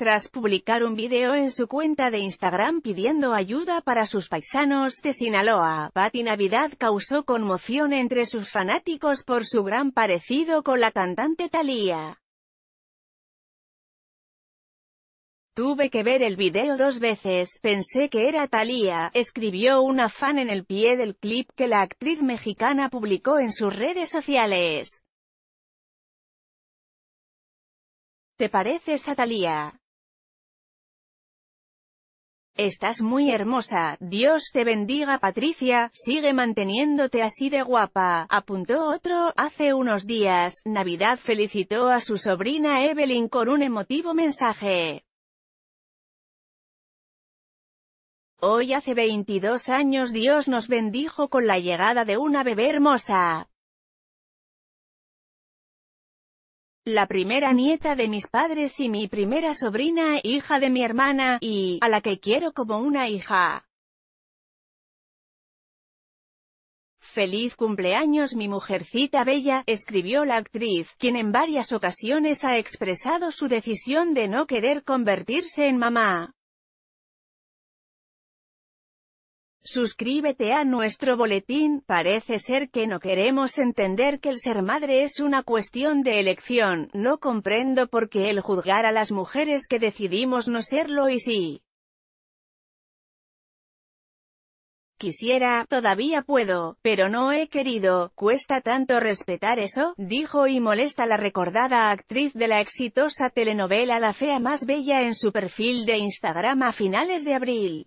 tras publicar un video en su cuenta de Instagram pidiendo ayuda para sus paisanos de Sinaloa. Patti Navidad causó conmoción entre sus fanáticos por su gran parecido con la cantante Thalía. Tuve que ver el video dos veces, pensé que era Thalía, escribió una fan en el pie del clip que la actriz mexicana publicó en sus redes sociales. ¿Te pareces a Thalía? Estás muy hermosa, Dios te bendiga Patricia, sigue manteniéndote así de guapa, apuntó otro, hace unos días, Navidad felicitó a su sobrina Evelyn con un emotivo mensaje. Hoy hace 22 años Dios nos bendijo con la llegada de una bebé hermosa. la primera nieta de mis padres y mi primera sobrina, hija de mi hermana, y, a la que quiero como una hija. Feliz cumpleaños mi mujercita bella, escribió la actriz, quien en varias ocasiones ha expresado su decisión de no querer convertirse en mamá. Suscríbete a nuestro boletín, parece ser que no queremos entender que el ser madre es una cuestión de elección, no comprendo por qué el juzgar a las mujeres que decidimos no serlo y si quisiera, todavía puedo, pero no he querido, cuesta tanto respetar eso, dijo y molesta la recordada actriz de la exitosa telenovela La Fea Más Bella en su perfil de Instagram a finales de abril.